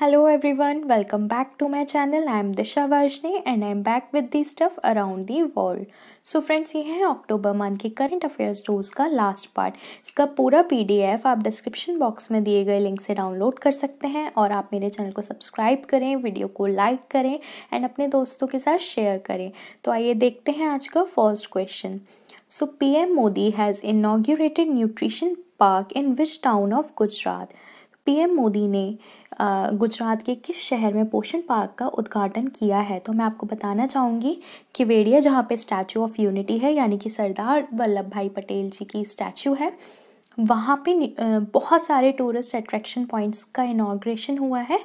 Hello everyone welcome back to my channel I am Disha Varshney and I am back with the stuff around the world so friends ये है October month के current affairs dose का last part इसका पूरा PDF आप description box में दिए गए लिंक से डाउनलोड कर सकते हैं और आप मेरे चैनल को सब्सक्राइब करें वीडियो को लाइक करें एंड अपने दोस्तों के साथ शेयर करें तो आइए देखते हैं आज का first question so P Modi has inaugurated nutrition park in which town of Gujarat PM Modi ने गुजरात के किस शहर में पोषण पार्क का उद्घाटन किया है तो मैं आपको बताना चाहूँगी कि वेड़िया जहाँ पे स्टैचू ऑफ यूनिटी है यानी कि सरदार वल्लभ भाई पटेल जी की स्टैचू है वहाँ पे बहुत सारे टूरिस्ट अट्रैक्शन पॉइंट्स का इनाग्रेशन हुआ है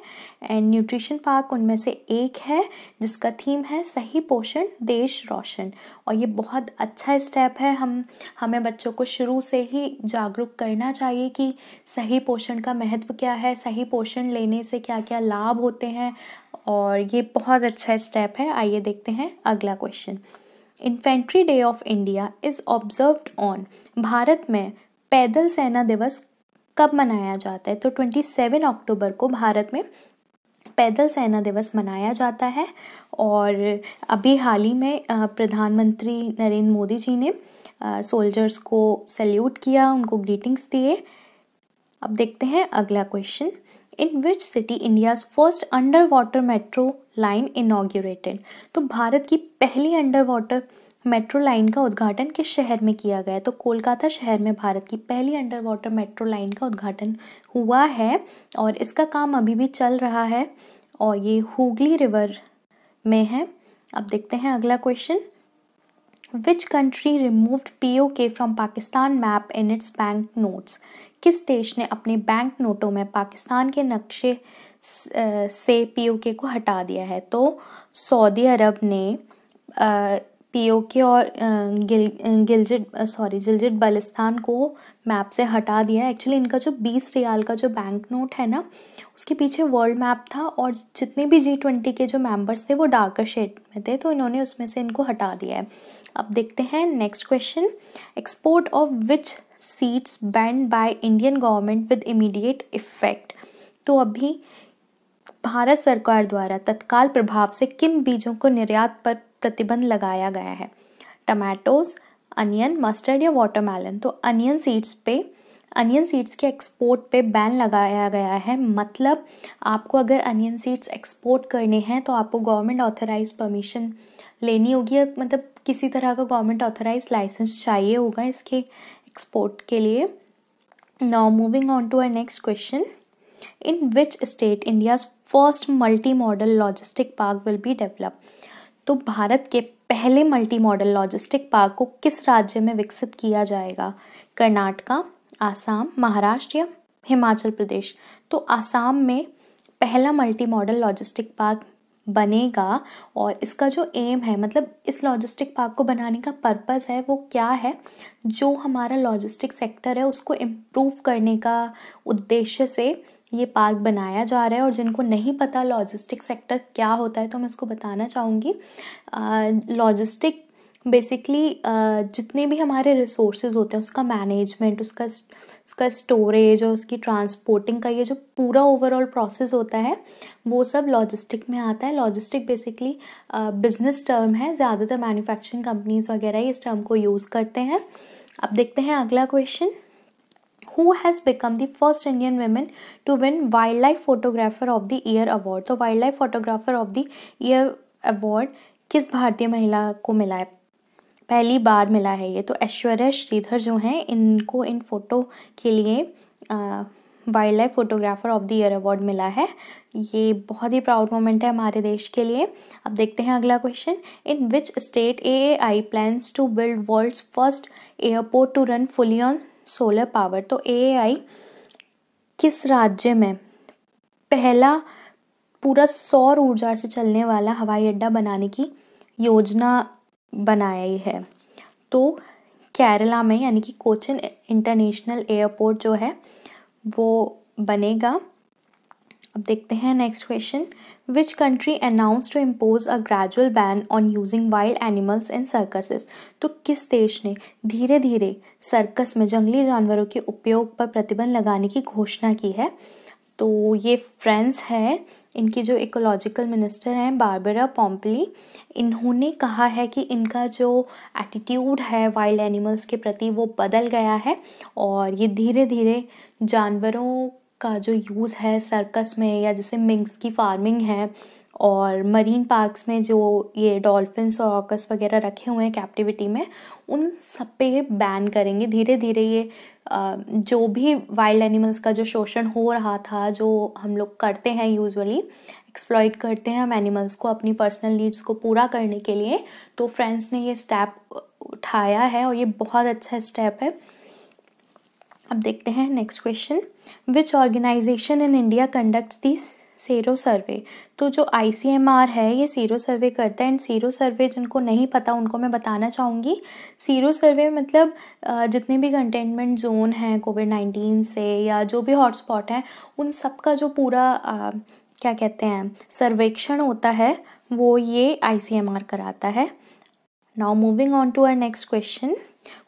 एंड न्यूट्रिशन पार्क उनमें से एक है जिसका थीम है सही पोषण देश रोशन और ये बहुत अच्छा स्टेप है हम हमें बच्चों को शुरू से ही जागरूक करना चाहिए कि सही पोषण का महत्व क्या है सही पोषण लेने से क्या क्या लाभ होते हैं और ये बहुत अच्छा स्टेप है आइए देखते हैं अगला question infantry day of India is observed on Bharat में पैदल सेना दिवस कब मनाया जाता है तो 27 अक्टूबर को भारत में पैदल सेना दिवस मनाया जाता है और अभी हाल ही में प्रधानमंत्री नरेंद्र मोदी जी ने सोल्जर्स को सल्यूट किया उनको ग्रीटिंग्स दिए अब देखते हैं अगला question in which city India's first under water metro line inaugurated तो भारत की पहली अंडर वाटर मेट्रो लाइन का उद्घाटन किस शहर में किया गया तो कोलकाता शहर में भारत की पहली अंडर वाटर मेट्रो लाइन का उद्घाटन हुआ है और इसका काम अभी भी चल रहा है और ये हुगली रिवर में है अब देखते हैं अगला question which country removed P O K from Pakistan map in its bank notes किस देश ने अपने बैंक नोटों में पाकिस्तान के नक्शे से पी ओ के को हटा दिया है तो सऊदी अरब ने पीओके और गिल गिलजिट सॉरी गिलजिट बलिस्तान को मैप से हटा दिया एक्चुअली इनका जो बीस रियाल का जो बैंक नोट है ना उसके पीछे वर्ल्ड मैप था और जितने भी जी ट्वेंटी के जो मेंबर्स थे वो डार्कर शेड में थे तो इन्होंने उसमें से इनको हटा दिया है अब देखते हैं next question export of which seeds banned by Indian government with immediate effect तो अभी भारत सरकार द्वारा तत्काल प्रभाव से किन बीजों को निर्यात पर प्रतिबंध लगाया गया है टमाटोज अनियन मस्टर्ड या वाटरमेलन तो अनियन सीड्स पे अनियन सीड्स के एक्सपोर्ट पे बैन लगाया गया है मतलब आपको अगर अनियन सीड्स एक्सपोर्ट करने हैं तो आपको गवर्नमेंट ऑथराइज परमिशन लेनी होगी मतलब किसी तरह का गवर्नमेंट ऑथराइज लाइसेंस चाहिए होगा इसके एक्सपोर्ट के लिए now moving on to our next question in which state India first multi modal logistic park will be develop तो भारत के पहले मल्टी मॉडल लॉजिस्टिक पार्क को किस राज्य में विकसित किया जाएगा कर्नाटका आसाम महाराष्ट्र या हिमाचल प्रदेश तो आसाम में पहला मल्टी मॉडल लॉजिस्टिक पार्क बनेगा और इसका जो एम है मतलब इस लॉजिस्टिक पार्क को बनाने का पर्पस है वो क्या है जो हमारा लॉजिस्टिक सेक्टर है उसको इम्प्रूव करने का उद्देश्य से ये पार्क बनाया जा रहा है और जिनको नहीं पता लॉजिस्टिक सेक्टर क्या होता है तो मैं उसको बताना चाहूँगी लॉजिस्टिक बेसिकली जितने भी हमारे रिसोर्सेज होते हैं उसका मैनेजमेंट उसका उसका स्टोरेज और उसकी ट्रांसपोर्टिंग का ये जो पूरा ओवरऑल प्रोसेस होता है वो सब लॉजिस्टिक में आता है लॉजिस्टिक बेसिकली बिजनेस टर्म है ज़्यादातर मैन्युफैक्चरिंग कंपनीज वगैरह इस टर्म को यूज़ करते हैं अब देखते हैं अगला question who has become the first Indian women to win wildlife photographer of the year award तो wildlife photographer of the year award किस भारतीय महिला को मिला है पहली बार मिला है ये तो ऐश्वर्या श्रीधर जो हैं इनको इन फ़ोटो के लिए आ, wildlife photographer of the year award मिला है ये बहुत ही प्राउड मोमेंट है हमारे देश के लिए अब देखते हैं अगला question in which state A A I plans to build world first airport to run fully on solar power तो ए ए आई किस राज्य में पहला पूरा सौर ऊर्जा से चलने वाला हवाई अड्डा बनाने की योजना बनाई है तो केरला में यानी कि कोचिन इंटरनेशनल एयरपोर्ट जो है वो बनेगा अब देखते हैं next question which country announce to impose a gradual ban on using wild animals in circuses तो किस देश ने धीरे धीरे सर्कस में जंगली जानवरों के उपयोग पर प्रतिबंध लगाने की घोषणा की है तो ये फ्रांस है इनकी जो इकोलॉजिकल मिनिस्टर हैं बारबरा पॉम्पली इन्होंने कहा है कि इनका जो एटीट्यूड है वाइल्ड एनिमल्स के प्रति वो बदल गया है और ये धीरे धीरे जानवरों का जो यूज़ है सर्कस में या जैसे मिंग्स की फार्मिंग है और मरीन पार्क्स में जो ये डॉल्फिन्स और ऑकस वगैरह रखे हुए हैं कैप्टिविटी में उन सब पे ये बैन करेंगे धीरे धीरे ये जो भी वाइल्ड एनिमल्स का जो शोषण हो रहा था जो हम लोग करते हैं यूजुअली एक्सप्लॉइट करते हैं हम एनिमल्स को अपनी पर्सनल नीड्स को पूरा करने के लिए तो फ्रेंड्स ने ये स्टेप उठाया है और ये बहुत अच्छा स्टेप है अब देखते हैं next question which organisation in India conducts this sero survey तो जो आई है ये सीरो सर्वे करता है एंड सीरो सर्वे जिनको नहीं पता उनको मैं बताना चाहूँगी सीरो सर्वे मतलब जितने भी कंटेनमेंट जोन हैं कोविड नाइन्टीन से या जो भी हॉटस्पॉट हैं उन सब का जो पूरा आ, क्या कहते हैं सर्वेक्षण होता है वो ये आई कराता है now moving on to our next question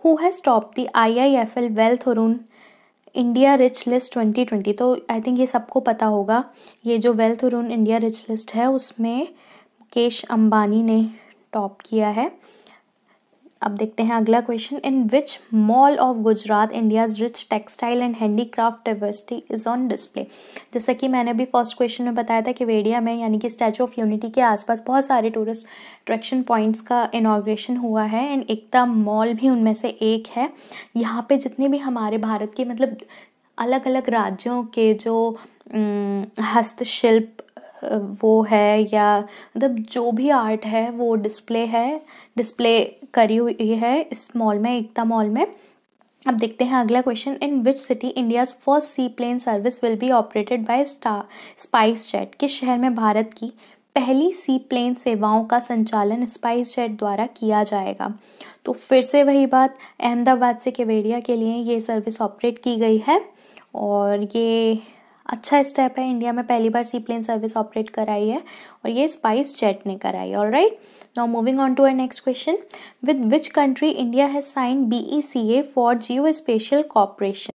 who has स्टॉप the I I F L wealth Hurun India rich list twenty twenty तो आई थिंक ये सबको पता होगा ये जो wealth Hurun India rich list है उसमें मुकेश अंबानी ने टॉप किया है अब देखते हैं अगला question in which mall of Gujarat India's rich textile and handicraft diversity is on display जैसा कि मैंने अभी फर्स्ट क्वेश्चन में बताया था कि वेडिया में यानी कि स्टैचू ऑफ यूनिटी के आसपास बहुत सारे टूरिस्ट अट्रैक्शन पॉइंट्स का इनाग्रेशन हुआ है एंड एकता मॉल भी उनमें से एक है यहाँ पे जितने भी हमारे भारत के मतलब अलग अलग राज्यों के जो हस्तशिल्प वो है या मतलब जो भी आर्ट है वो डिस्प्ले है डिस्प्ले करी हुई है इस मॉल में एकता मॉल में अब देखते हैं अगला question in which city India's first seaplane service will be operated by star SpiceJet किस शहर में भारत की पहली सी प्लेन सेवाओं का संचालन स्पाइस जेट द्वारा किया जाएगा तो फिर से वही बात अहमदाबाद से केवेड़िया के लिए ये सर्विस ऑपरेट की गई है और ये अच्छा स्टेप है इंडिया में पहली बार सी प्लेन सर्विस ऑपरेट कराई है और ये स्पाइस जेट ने कराई all right now moving on to our next question with which country India has sign B E C A for geospatial cooperation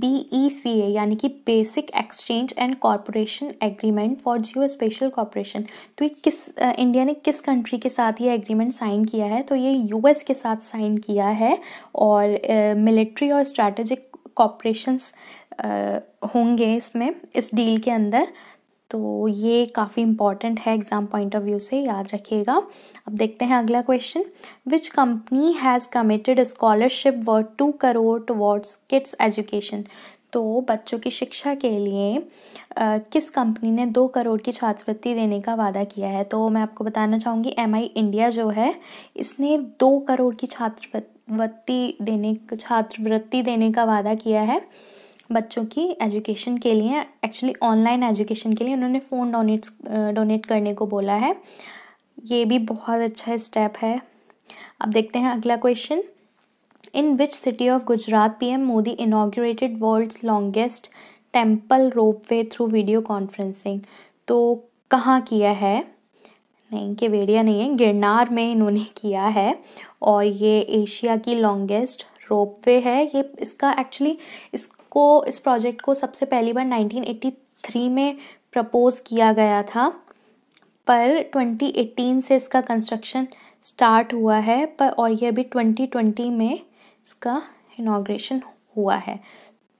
B E C A यानी कि basic exchange and corporation agreement for geospatial corporation तो ये किस India ने किस country के साथ ये एग्रीमेंट साइन किया है तो ये यूएस के साथ साइन किया है और मिलिट्री uh, और स्ट्रैटेजिक कॉपरेशंस होंगे इसमें इस डील के अंदर तो ये काफ़ी इम्पॉर्टेंट है एग्ज़ाम पॉइंट ऑफ व्यू से याद रखिएगा अब देखते हैं अगला question which company has committed scholarship worth two crore towards kids education तो बच्चों की शिक्षा के लिए आ, किस कंपनी ने दो करोड़ की छात्रवृत्ति देने का वादा किया है तो मैं आपको बताना चाहूँगी एम आई इंडिया जो है इसने दो करोड़ की छात्रवृत्ति देने छात्रवृत्ति देने का वादा किया है बच्चों की एजुकेशन के लिए एक्चुअली ऑनलाइन एजुकेशन के लिए उन्होंने फ़ोन डोनेट डोनेट करने को बोला है ये भी बहुत अच्छा स्टेप है अब देखते हैं अगला question in which city of Gujarat P M Modi inaugurated world longest temple ropeway through video conferencing तो कहाँ किया है नहीं केवेड़िया नहीं है गिरनार में इन्होंने किया है और ये एशिया की लॉन्गेस्ट रोप वे है ये इसका एक्चुअली इस को इस प्रोजेक्ट को सबसे पहली बार 1983 में प्रपोज किया गया था पर 2018 से इसका कंस्ट्रक्शन स्टार्ट हुआ है पर और ये अभी 2020 में इसका इनाग्रेशन हुआ है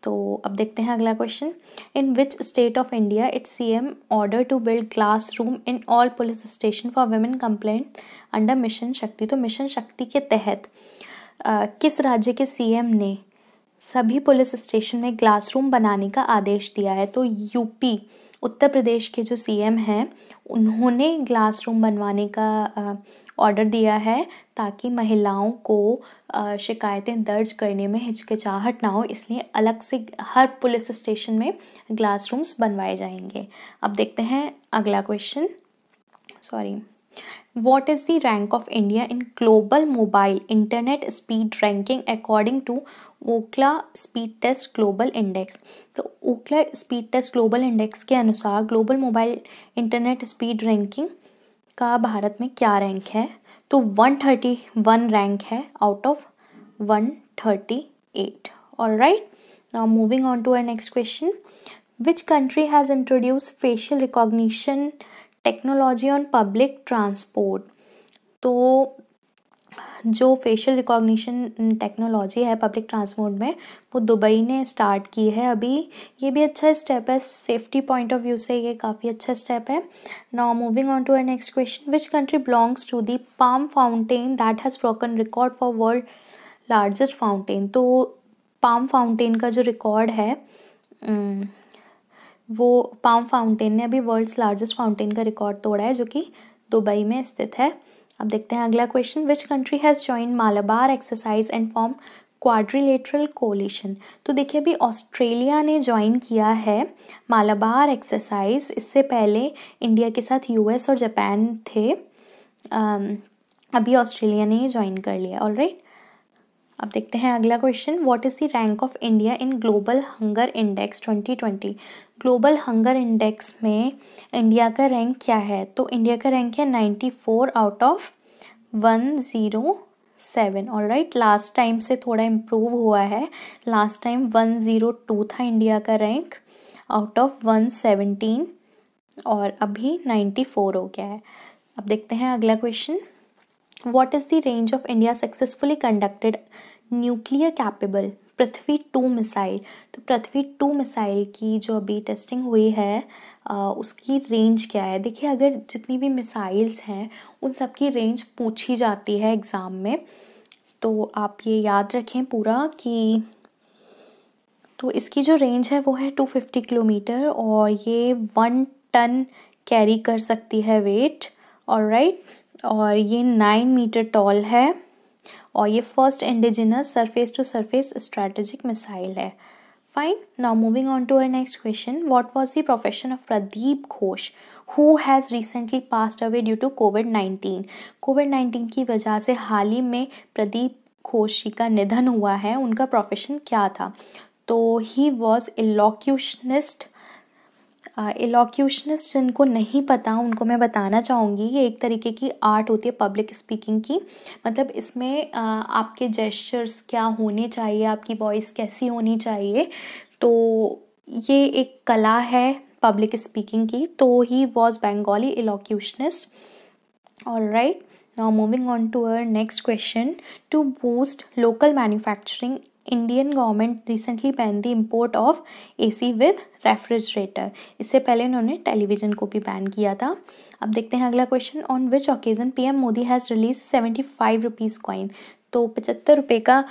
तो अब देखते हैं अगला question in which state of India its C M order to build classroom in all police station for women complaint under mission Shakti तो मिशन शक्ति के तहत आ, किस राज्य के सीएम ने सभी पुलिस स्टेशन में क्लासरूम बनाने का आदेश दिया है तो यूपी उत्तर प्रदेश के जो सीएम हैं उन्होंने क्लासरूम बनवाने का ऑर्डर दिया है ताकि महिलाओं को शिकायतें दर्ज करने में हिचकिचाहट ना हो इसलिए अलग से हर पुलिस स्टेशन में क्लासरूम्स बनवाए जाएंगे अब देखते हैं अगला question sorry what is the rank of India in global mobile internet speed ranking according to Ookla speed test global index तो Ookla speed test global index के अनुसार global mobile internet speed ranking का भारत में क्या rank है तो 131 rank है out of 138 right now moving on to uh next question which country has introduce facial recognition technology on public transport तो जो फेशियल रिकॉग्निशन टेक्नोलॉजी है पब्लिक ट्रांसपोर्ट में वो दुबई ने स्टार्ट की है अभी ये भी अच्छा स्टेप है सेफ्टी पॉइंट ऑफ व्यू से ये काफ़ी अच्छा स्टेप है now moving on to uh next question which country belongs to the palm fountain that has broken record for world largest fountain तो पाम फाउंटेन का जो रिकॉर्ड है वो पाम फाउंटेन ने अभी वर्ल्ड्स लार्जेस्ट फाउंटेन का record तोड़ा है जो कि दुबई में स्थित है अब देखते हैं अगला question which country has join Malabar exercise and form quadrilateral coalition तो देखिए अभी ऑस्ट्रेलिया ने ज्वाइन किया है मालाबार एक्सरसाइज इससे पहले इंडिया के साथ यूएस और जापान थे अभी ऑस्ट्रेलिया ने ज्वाइन कर लिया ऑल राइट अब देखते हैं अगला question what is the rank of India in global hunger index 2020 global hunger index में इंडिया का रैंक क्या है तो इंडिया का रैंक है 94 आउट ऑफ 107 और राइट लास्ट टाइम से थोड़ा इम्प्रूव हुआ है लास्ट टाइम 102 था इंडिया का रैंक आउट ऑफ 117 और अभी 94 हो गया है अब देखते हैं अगला question what is the range of India successfully conducted nuclear capable Prithvi two missile तो पृथ्वी टू मिसाइल की जो अभी टेस्टिंग हुई है आ, उसकी रेंज क्या है देखिए अगर जितनी भी मिसाइल्स हैं उन सब की रेंज पूछी जाती है एग्ज़ाम में तो आप ये याद रखें पूरा कि तो इसकी जो रेंज है वो है टू फिफ्टी किलोमीटर और ये वन टन कैरी कर सकती है वेट और राइट right? और ये नाइन मीटर टॉल है और ये first indigenous surface to surface strategic missile है fine now moving on to uh next question what was the profession of Pradeep Ghosh who has recently passed away due to COVID nineteen COVID nineteen की वजह से हाल ही में प्रदीप घोष जी का निधन हुआ है उनका प्रोफेशन क्या था तो ही वॉज इलोक्यूशनिस्ट एलोक्यूशनिस्ट जिनको नहीं पता उनको मैं बताना चाहूँगी ये एक तरीके की आर्ट होती है पब्लिक स्पीकिंग की मतलब इसमें आपके जेस्चर्स क्या होने चाहिए आपकी वॉइस कैसी होनी चाहिए तो ये एक कला है पब्लिक स्पीकिंग की तो he was Bengali elocutionist all right now moving on to our next question to boost local manufacturing Indian government recently ban the import of A C with refrigerator इससे पहले इन्होंने टेलीविज़न को भी बैन किया था अब देखते हैं अगला question on which occasion M Modi has release seventy five rupees coin तो पचहत्तर रुपये का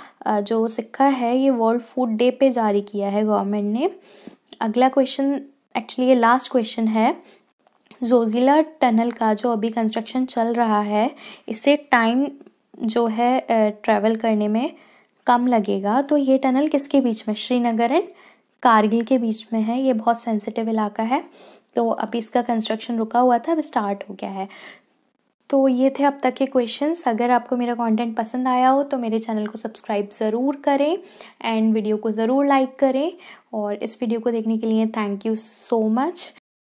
जो सिक्का है ये वर्ल्ड फूड डे पे जारी किया है गवर्नमेंट ने अगला क्वेश्चन एक्चुअली ये लास्ट क्वेश्चन है जोजिला टनल का जो अभी कंस्ट्रक्शन चल रहा है इससे टाइम जो है ट्रैवल करने में कम लगेगा तो ये टनल किसके बीच में श्रीनगर एंड कारगिल के बीच में है ये बहुत सेंसिटिव इलाका है तो अब इसका कंस्ट्रक्शन रुका हुआ था अब स्टार्ट हो गया है तो ये थे अब तक के क्वेश्चंस अगर आपको मेरा कंटेंट पसंद आया हो तो मेरे चैनल को सब्सक्राइब ज़रूर करें एंड वीडियो को ज़रूर लाइक करें और इस वीडियो को देखने के लिए थैंक यू सो मच